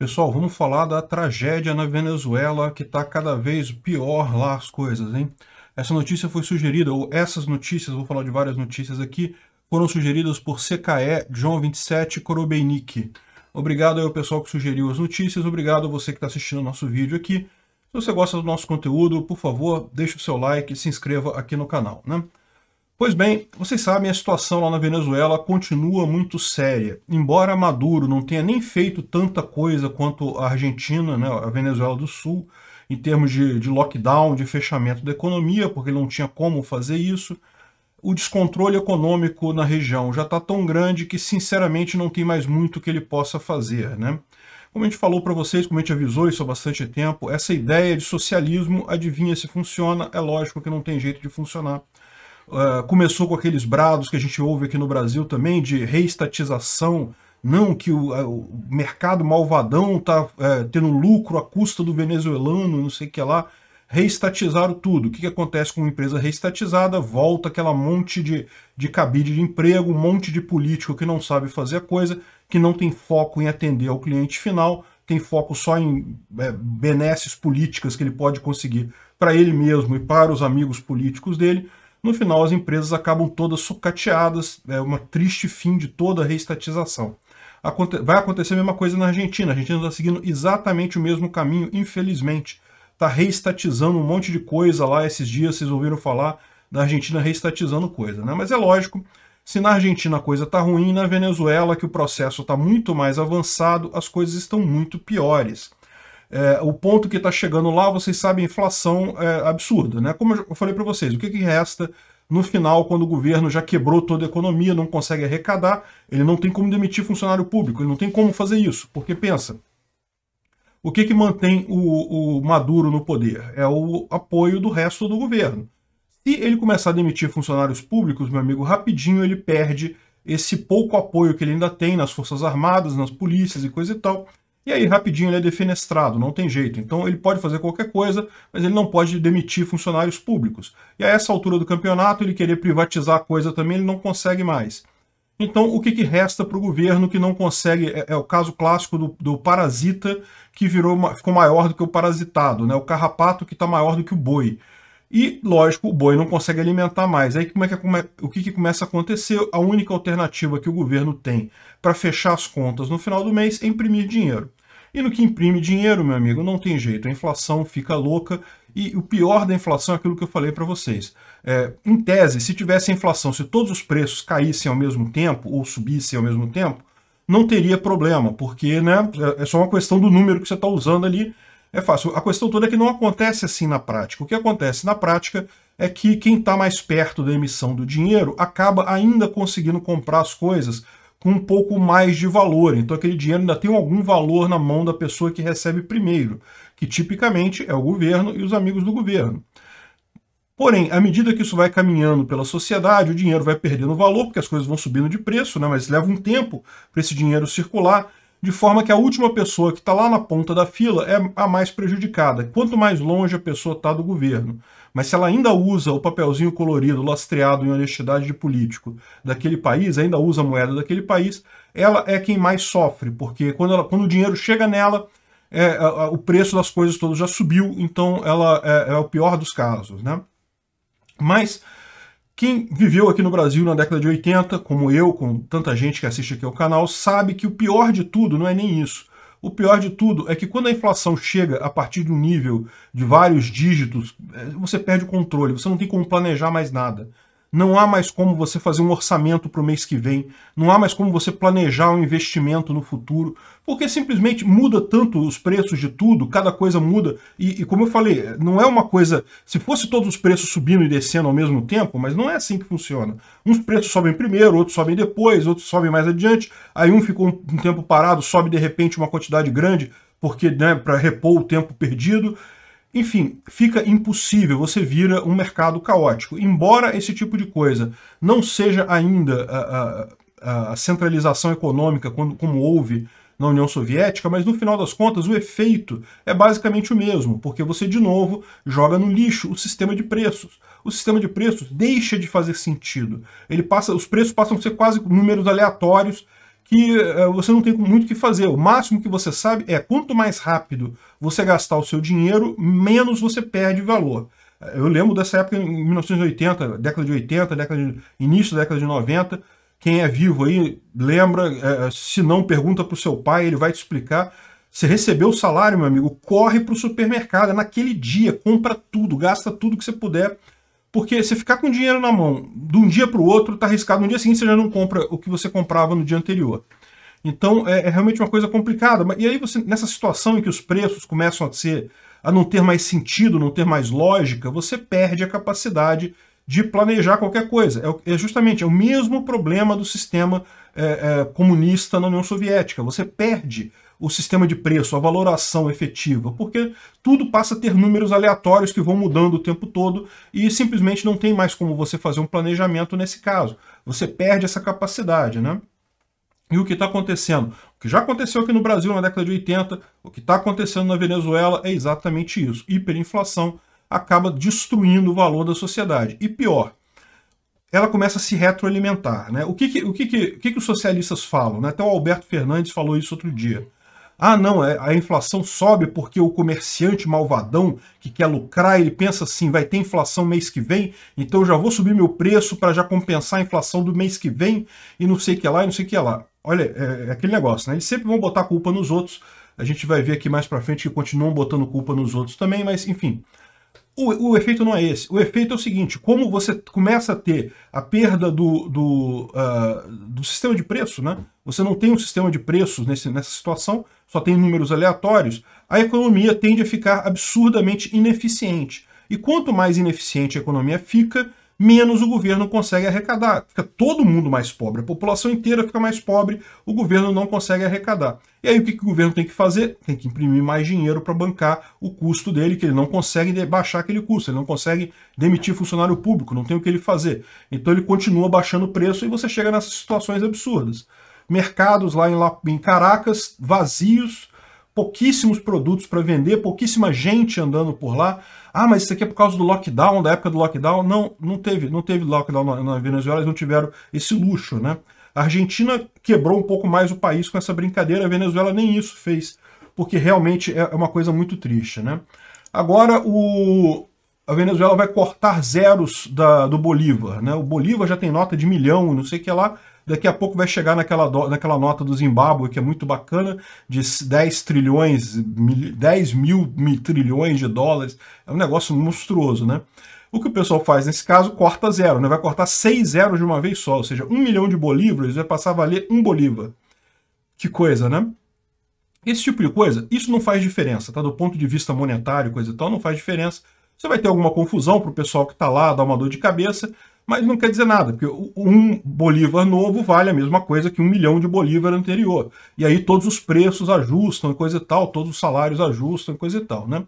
Pessoal, vamos falar da tragédia na Venezuela, que está cada vez pior lá as coisas, hein? Essa notícia foi sugerida, ou essas notícias, vou falar de várias notícias aqui, foram sugeridas por CKE, João 27 Korobeinik. Obrigado ao pessoal que sugeriu as notícias, obrigado a você que está assistindo o nosso vídeo aqui. Se você gosta do nosso conteúdo, por favor, deixe o seu like e se inscreva aqui no canal, né? Pois bem, vocês sabem, a situação lá na Venezuela continua muito séria. Embora Maduro não tenha nem feito tanta coisa quanto a Argentina, né, a Venezuela do Sul, em termos de, de lockdown, de fechamento da economia, porque ele não tinha como fazer isso, o descontrole econômico na região já está tão grande que, sinceramente, não tem mais muito que ele possa fazer. Né? Como a gente falou para vocês, como a gente avisou isso há bastante tempo, essa ideia de socialismo, adivinha se funciona, é lógico que não tem jeito de funcionar ah, começou com aqueles brados que a gente ouve aqui no Brasil também de reestatização, não que o, o mercado malvadão está é, tendo lucro à custa do venezuelano, não sei o que lá. Reestatizaram tudo. O que, que acontece com uma empresa reestatizada? Volta aquela monte de, de cabide de emprego, um monte de político que não sabe fazer a coisa, que não tem foco em atender ao cliente final, tem foco só em é, benesses políticas que ele pode conseguir para ele mesmo e para os amigos políticos dele. No final, as empresas acabam todas sucateadas, é uma triste fim de toda a reestatização. Aconte vai acontecer a mesma coisa na Argentina. A Argentina está seguindo exatamente o mesmo caminho, infelizmente. Está reestatizando um monte de coisa lá esses dias, vocês ouviram falar da Argentina reestatizando coisa, né? Mas é lógico, se na Argentina a coisa está ruim, na Venezuela, que o processo está muito mais avançado, as coisas estão muito piores. É, o ponto que está chegando lá, vocês sabem, inflação é absurda. Né? Como eu falei para vocês, o que, que resta no final, quando o governo já quebrou toda a economia, não consegue arrecadar, ele não tem como demitir funcionário público, ele não tem como fazer isso, porque pensa, o que, que mantém o, o Maduro no poder? É o apoio do resto do governo. Se ele começar a demitir funcionários públicos, meu amigo, rapidinho ele perde esse pouco apoio que ele ainda tem nas Forças Armadas, nas polícias e coisa e tal, e aí, rapidinho, ele é defenestrado, não tem jeito. Então, ele pode fazer qualquer coisa, mas ele não pode demitir funcionários públicos. E a essa altura do campeonato, ele querer privatizar a coisa também, ele não consegue mais. Então, o que, que resta para o governo que não consegue? É, é o caso clássico do, do, parasita que virou, ficou maior do que o parasitado, né? o carrapato que está maior do que o boi. E, lógico, o boi não consegue alimentar mais. Aí como é que, é, como é, o que, que começa a acontecer? A única alternativa que o governo tem para fechar as contas no final do mês é imprimir dinheiro. E no que imprime dinheiro, meu amigo, não tem jeito. A inflação fica louca e o pior da inflação é aquilo que eu falei para vocês. É, em tese, se tivesse inflação, se todos os preços caíssem ao mesmo tempo ou subissem ao mesmo tempo, não teria problema, porque né, é, é só uma questão do número que você está usando ali. É fácil. A questão toda é que não acontece assim na prática. O que acontece na prática é que quem está mais perto da emissão do dinheiro acaba ainda conseguindo comprar as coisas com um pouco mais de valor. Então aquele dinheiro ainda tem algum valor na mão da pessoa que recebe primeiro, que tipicamente é o governo e os amigos do governo. Porém, à medida que isso vai caminhando pela sociedade, o dinheiro vai perdendo valor, porque as coisas vão subindo de preço, né? mas leva um tempo para esse dinheiro circular, de forma que a última pessoa que está lá na ponta da fila é a mais prejudicada, quanto mais longe a pessoa está do governo. Mas se ela ainda usa o papelzinho colorido, lastreado em honestidade de político daquele país, ainda usa a moeda daquele país, ela é quem mais sofre, porque quando, ela, quando o dinheiro chega nela, é, a, a, o preço das coisas todas já subiu, então ela é, é o pior dos casos. Né? Mas quem viveu aqui no Brasil na década de 80, como eu, com tanta gente que assiste aqui ao canal, sabe que o pior de tudo não é nem isso. O pior de tudo é que quando a inflação chega a partir de um nível de vários dígitos, é, você perde o controle, você não tem como planejar mais nada não há mais como você fazer um orçamento para o mês que vem, não há mais como você planejar um investimento no futuro, porque simplesmente muda tanto os preços de tudo, cada coisa muda. E, e, como eu falei, não é uma coisa. Se fosse todos os preços subindo e descendo ao mesmo tempo, mas não é assim que funciona. Uns preços sobem primeiro, outros sobem depois, outros sobem mais adiante, aí um ficou um tempo parado, sobe de repente uma quantidade grande, porque né, para repor o tempo perdido. Enfim, fica impossível, você vira um mercado caótico. Embora esse tipo de coisa não seja ainda a, a, a centralização econômica quando, como houve na União Soviética, mas no final das contas o efeito é basicamente o mesmo, porque você de novo joga no lixo o sistema de preços. O sistema de preços deixa de fazer sentido. Ele passa, os preços passam a ser quase números aleatórios que eh, você não tem muito o que fazer. O máximo que você sabe é quanto mais rápido você gastar o seu dinheiro, menos você perde valor. Eh, eu lembro dessa época em 1980, década de 80, década de, início da década de 90. Quem é vivo aí lembra, eh, se não pergunta para o seu pai, ele vai te explicar. Você recebeu o salário, meu amigo, corre para o supermercado é naquele dia, compra tudo, gasta tudo que você puder porque você ficar com dinheiro na mão de um dia para o outro, está arriscado. No dia seguinte você já não compra o que você comprava no dia anterior. Então é, é realmente uma coisa complicada. E aí você, nessa situação em que os preços começam a ser a não ter mais sentido, não ter mais lógica, você perde a capacidade de planejar qualquer coisa. É, é justamente é o mesmo problema do sistema é, é, comunista na União Soviética. Você perde o sistema de preço, a valoração efetiva, porque tudo passa a ter números aleatórios que vão mudando o tempo todo e simplesmente não tem mais como você fazer um planejamento nesse caso. Você perde essa capacidade, né? E o que está acontecendo? O que já aconteceu aqui no Brasil na década de 80, o que está acontecendo na Venezuela é exatamente isso. Hiperinflação acaba destruindo o valor da sociedade. E pior, ela começa a se retroalimentar. Né? O, que, que o que, que, o que, que os socialistas falam? Né? Até o Alberto Fernandes falou isso outro dia. Ah, não, é, a inflação sobe porque o comerciante malvadão que quer lucrar, ele pensa assim, vai ter inflação mês que vem, então eu já vou subir meu preço para já compensar a inflação do mês que vem e não sei o que lá e não sei o que lá. Olha, é, é aquele negócio, né? Eles sempre vão botar culpa nos outros. A gente vai ver aqui mais para frente que continuam botando culpa nos outros também, mas enfim. O, o, efeito não é esse. O efeito é o seguinte: como você começa a ter a perda do, do, uh, do sistema de preço, né? Você não tem um sistema de preços nesse, nessa situação, só tem números aleatórios, a economia tende a ficar absurdamente ineficiente. E quanto mais ineficiente a economia fica, menos o governo consegue arrecadar. Fica todo mundo mais pobre, a população inteira fica mais pobre, o governo não consegue arrecadar. E aí o que, que o governo tem que fazer? Tem que imprimir mais dinheiro para bancar o custo dele, que ele não consegue baixar aquele custo, ele não consegue demitir funcionário público, não tem o que ele fazer. Então ele continua baixando o preço e você chega nessas situações absurdas. Mercados lá em, lá, em Caracas vazios, pouquíssimos produtos para vender, pouquíssima gente andando por lá. Ah, mas isso aqui é por causa do lockdown, da época do lockdown. Não, não teve, não teve lockdown na, na Venezuela, eles não tiveram esse luxo, né? A Argentina quebrou um pouco mais o país com essa brincadeira, a Venezuela nem isso fez, porque realmente é, é uma coisa muito triste, né? Agora o, a Venezuela vai cortar zeros da, do Bolívar, né? O Bolívar já tem nota de milhão, não sei o que lá, Daqui a pouco vai chegar naquela, do, naquela nota do Zimbábue, que é muito bacana, de 10 trilhões, mil, 10 mil, mil trilhões de dólares. É um negócio monstruoso, né? O que o pessoal faz nesse caso, corta zero, né? vai cortar seis zeros de uma vez só, ou seja, um milhão de bolívares vai passar a valer um bolívar. Que coisa, né? Esse tipo de coisa, isso não faz diferença, tá? Do ponto de vista monetário, coisa e tal, não faz diferença. Você vai ter alguma confusão para o pessoal que está lá, dar uma dor de cabeça, mas não quer dizer nada, porque um bolívar novo vale a mesma coisa que um milhão de bolívar anterior. E aí todos os preços ajustam, coisa e tal, todos os salários ajustam, coisa e tal, né?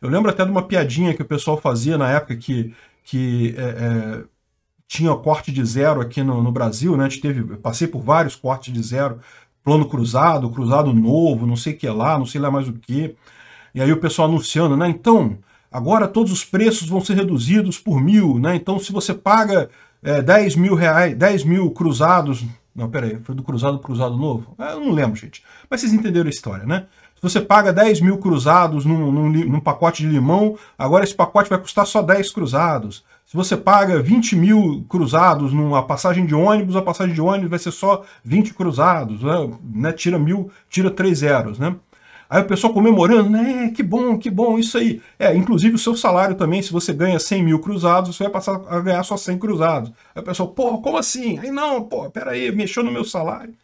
Eu lembro até de uma piadinha que o pessoal fazia na época que, que é, é, tinha corte de zero aqui no, no Brasil, né? A gente teve, passei por vários cortes de zero, plano cruzado, cruzado novo, não sei o que lá, não sei lá mais o que. E aí o pessoal anunciando, né? Então, agora todos os preços vão ser reduzidos por mil, né? Então, se você paga é, 10 mil reais, 10 mil cruzados. Não, peraí, foi do cruzado cruzado novo? É, eu não lembro, gente. Mas vocês entenderam a história, né? Se você paga 10 mil cruzados num, num, num pacote de limão, agora esse pacote vai custar só 10 cruzados. Se você paga 20 mil cruzados numa passagem de ônibus, a passagem de ônibus vai ser só 20 cruzados, né? né? Tira mil, tira três zeros, né? Aí o pessoal comemorando, né? É, que bom, que bom, isso aí. É, inclusive o seu salário também, se você ganha 100 mil cruzados, você vai passar a ganhar só 100 cruzados. Aí o pessoal, pô, como assim? Aí não, pô, peraí, mexeu no meu salário.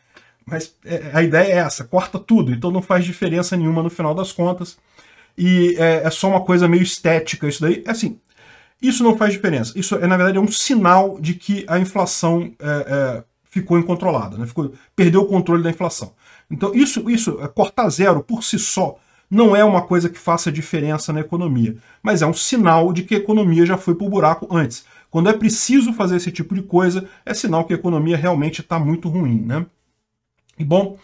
Mas é, a ideia é essa, corta tudo, então não faz diferença nenhuma no final das contas. E é, é só uma coisa meio estética isso daí. É assim, isso não faz diferença. Isso, é, na verdade, é um sinal de que a inflação é, é, ficou incontrolada, né? ficou, perdeu o controle da inflação. Então, isso, isso é cortar zero por si só não é uma coisa que faça diferença na economia, mas é um sinal de que a economia já foi para o buraco antes. Quando é preciso fazer esse tipo de coisa, é sinal que a economia realmente está muito ruim. Né? E bom,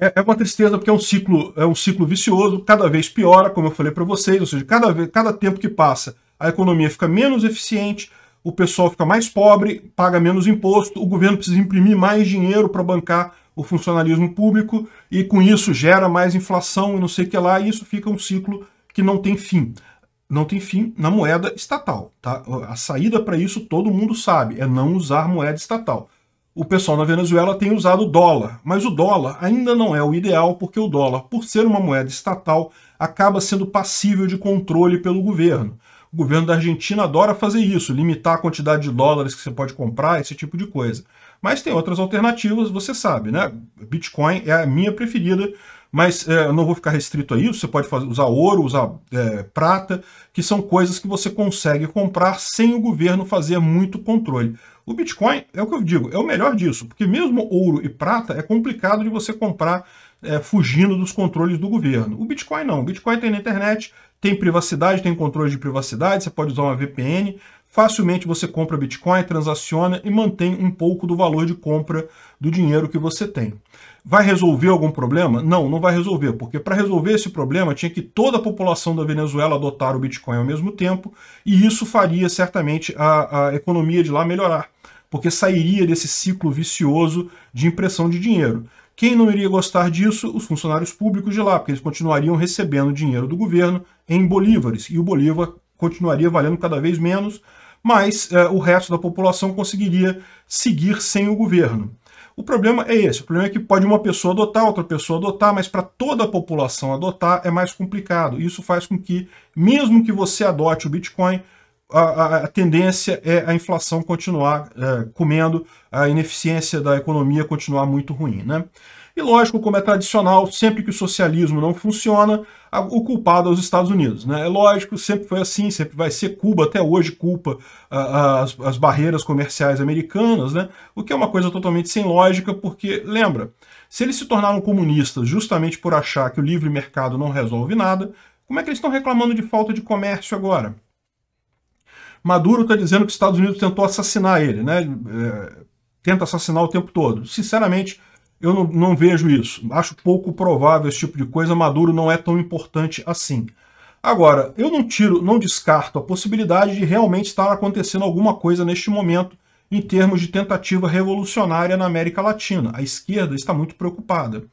é, é uma tristeza porque é um ciclo, é um ciclo vicioso, cada vez piora, como eu falei para vocês, ou seja, cada, vez, cada tempo que passa, a economia fica menos eficiente, o pessoal fica mais pobre, paga menos imposto, o governo precisa imprimir mais dinheiro para bancar o funcionalismo público e com isso gera mais inflação e não sei o que lá, e isso fica um ciclo que não tem fim. Não tem fim na moeda estatal. Tá? A saída para isso todo mundo sabe, é não usar moeda estatal. O pessoal na Venezuela tem usado o dólar, mas o dólar ainda não é o ideal, porque o dólar, por ser uma moeda estatal, acaba sendo passível de controle pelo governo. O governo da Argentina adora fazer isso, limitar a quantidade de dólares que você pode comprar, esse tipo de coisa. Mas tem outras alternativas, você sabe, né? Bitcoin é a minha preferida, mas é, eu não vou ficar restrito a isso. Você pode fazer, usar ouro, usar é, prata, que são coisas que você consegue comprar sem o governo fazer muito controle. O Bitcoin, é o que eu digo, é o melhor disso, porque mesmo ouro e prata é complicado de você comprar é, fugindo dos controles do governo. O Bitcoin não, o Bitcoin tem na internet, tem privacidade, tem controle de privacidade, você pode usar uma VPN, facilmente você compra Bitcoin, transaciona e mantém um pouco do valor de compra do dinheiro que você tem. Vai resolver algum problema? Não, não vai resolver, porque para resolver esse problema tinha que toda a população da Venezuela adotar o Bitcoin ao mesmo tempo, e isso faria certamente a, a economia de lá melhorar, porque sairia desse ciclo vicioso de impressão de dinheiro. Quem não iria gostar disso? Os funcionários públicos de lá, porque eles continuariam recebendo dinheiro do governo em bolívares, e o bolívar continuaria valendo cada vez menos, mas é, o resto da população conseguiria seguir sem o governo. O problema é esse. O problema é que pode uma pessoa adotar, outra pessoa adotar, mas para toda a população adotar é mais complicado. Isso faz com que, mesmo que você adote o Bitcoin, a, a, a tendência é a inflação continuar é, comendo, a ineficiência da economia continuar muito ruim. Né? E lógico, como é tradicional, sempre que o socialismo não funciona, o culpado é os Estados Unidos. Né? É lógico, sempre foi assim, sempre vai ser Cuba, até hoje culpa as, as barreiras comerciais americanas, né? o que é uma coisa totalmente sem lógica, porque, lembra, se eles se tornaram comunistas justamente por achar que o livre mercado não resolve nada, como é que eles estão reclamando de falta de comércio agora? Maduro está dizendo que os Estados Unidos tentou assassinar ele, né? é, tenta assassinar o tempo todo. Sinceramente, eu não, não, vejo isso. Acho pouco provável esse tipo de coisa. Maduro não é tão importante assim. Agora, eu não tiro, não descarto a possibilidade de realmente estar acontecendo alguma coisa neste momento em termos de tentativa revolucionária na América Latina. A esquerda está muito preocupada.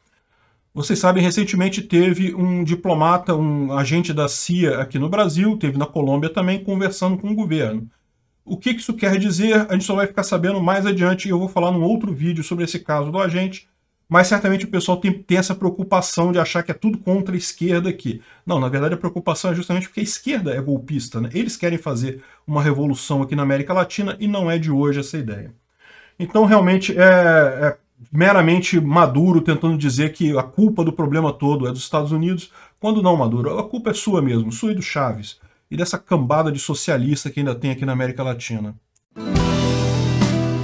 Vocês sabem, recentemente teve um diplomata, um agente da CIA aqui no Brasil, teve na Colômbia também, conversando com o governo. O que isso quer dizer, a gente só vai ficar sabendo mais adiante e eu vou falar num outro vídeo sobre esse caso do agente. Mas certamente o pessoal tem, tem essa preocupação de achar que é tudo contra a esquerda aqui. Não, na verdade a preocupação é justamente porque a esquerda é golpista. Né? Eles querem fazer uma revolução aqui na América Latina e não é de hoje essa ideia. Então, realmente, é, é meramente Maduro tentando dizer que a culpa do problema todo é dos Estados Unidos, quando não, Maduro, a culpa é sua mesmo, sua e do Chaves, e dessa cambada de socialista que ainda tem aqui na América Latina.